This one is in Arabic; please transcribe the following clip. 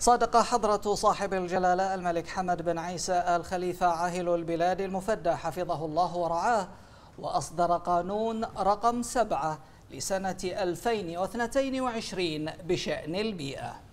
صادق حضرة صاحب الجلالة الملك حمد بن عيسى الخليفة عاهل البلاد المفدى حفظه الله ورعاه وأصدر قانون رقم سبعة لسنة 2022 بشأن البيئة